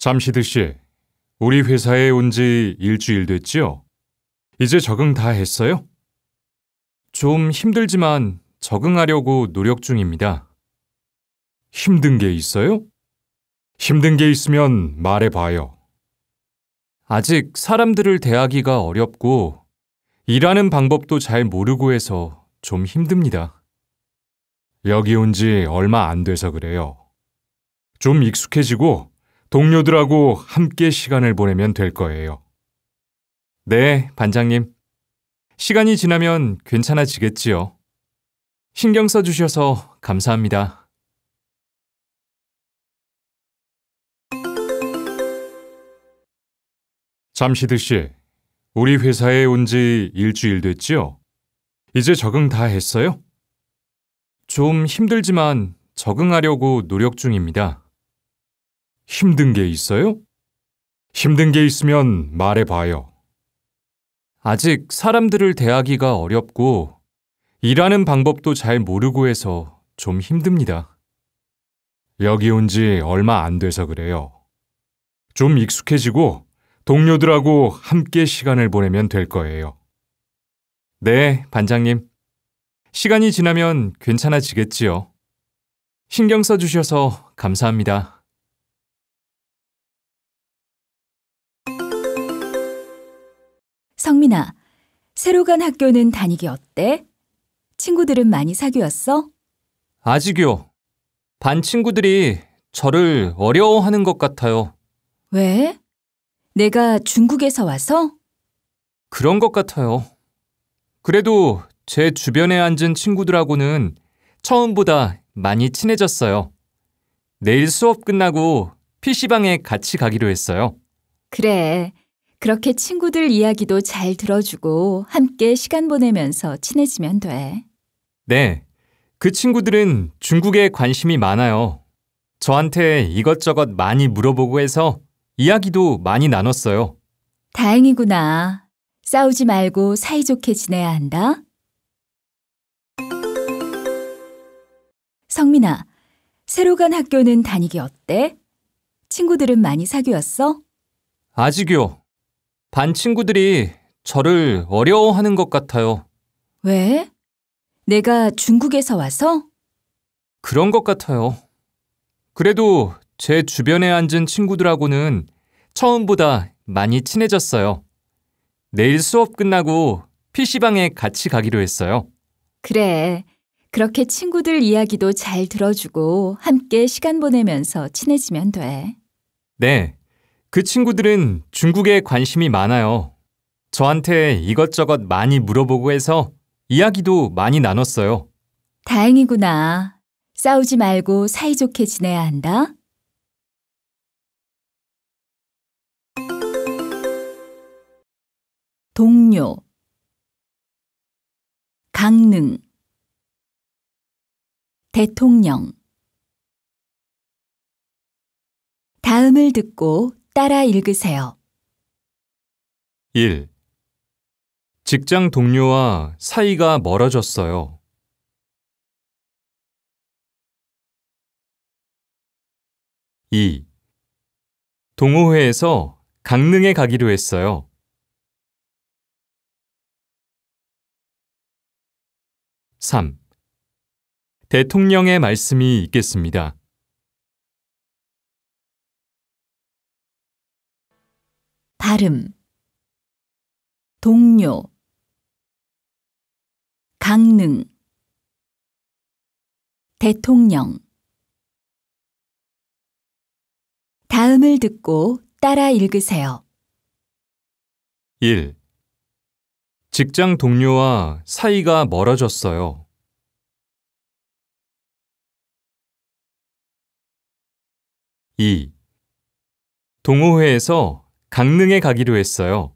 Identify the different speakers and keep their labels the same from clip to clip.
Speaker 1: 잠시드 씨, 우리 회사에 온 지 일주일 됐지요? 이제 적응 다 했어요? 좀 힘들지만 적응하려고 노력 중입니다. 힘든 게 있어요? 힘든 게 있으면 말해봐요. 아직 사람들을 대하기가 어렵고 일하는 방법도 잘 모르고 해서 좀 힘듭니다. 여기 온 지 얼마 안 돼서 그래요. 좀 익숙해지고 동료들하고 함께 시간을 보내면 될 거예요. 네, 반장님. 시간이 지나면 괜찮아지겠지요.
Speaker 2: 신경 써주셔서 감사합니다. 잠시드 씨,
Speaker 1: 우리 회사에 온 지 일주일 됐지요? 이제 적응 다 했어요? 좀 힘들지만 적응하려고 노력 중입니다. 힘든 게 있어요? 힘든 게 있으면 말해봐요. 아직 사람들을 대하기가 어렵고 일하는 방법도 잘 모르고 해서 좀 힘듭니다. 여기 온 지 얼마 안 돼서 그래요. 좀 익숙해지고 동료들하고 함께 시간을 보내면 될 거예요. 네, 반장님. 시간이 지나면 괜찮아지겠지요. 신경 써주셔서 감사합니다.
Speaker 2: 성민아, 새로 간 학교는 다니기 어때? 친구들은
Speaker 3: 많이 사귀었어?
Speaker 1: 아직이요. 반 친구들이 저를 어려워하는 것 같아요.
Speaker 3: 왜? 내가 중국에서 와서?
Speaker 1: 그런 것 같아요. 그래도 제 주변에 앉은 친구들하고는 처음보다 많이 친해졌어요. 내일 수업 끝나고 PC방에 같이 가기로 했어요.
Speaker 3: 그래. 그렇게 친구들 이야기도 잘 들어주고 함께 시간 보내면서 친해지면 돼.
Speaker 1: 네. 그 친구들은 중국에 관심이 많아요. 저한테 이것저것 많이 물어보고 해서 이야기도 많이 나눴어요.
Speaker 3: 다행이구나. 싸우지 말고 사이좋게 지내야 한다. 성민아, 새로 간 학교는 다니기 어때? 친구들은 많이 사귀었어?
Speaker 1: 아직이요. 반 친구들이 저를 어려워하는 것 같아요.
Speaker 3: 왜? 내가 중국에서 와서?
Speaker 1: 그런 것 같아요. 그래도 제 주변에 앉은 친구들하고는 처음보다 많이 친해졌어요. 내일 수업 끝나고 PC방에 같이 가기로 했어요.
Speaker 3: 그래. 그렇게 친구들 이야기도 잘 들어주고 함께 시간 보내면서 친해지면 돼.
Speaker 1: 네. 그 친구들은 중국에 관심이 많아요. 저한테 이것저것 많이 물어보고 해서 이야기도 많이 나눴어요.
Speaker 3: 다행이구나. 싸우지 말고 사이좋게 지내야 한다.
Speaker 2: 동료 강릉 대통령 다음을 듣고 따라 읽으세요. 1. 직장 동료와 사이가 멀어졌어요. 2. 동호회에서 강릉에 가기로 했어요. 3. 대통령의 말씀이 있겠습니다. 발음 동료 강릉 대통령 다음을 듣고 따라 읽으세요. 1. 직장 동료와 사이가 멀어졌어요. 2. 동호회에서 강릉에 가기로 했어요.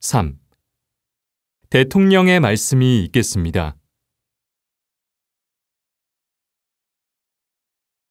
Speaker 2: (3) 대통령의 말씀이 있겠습니다.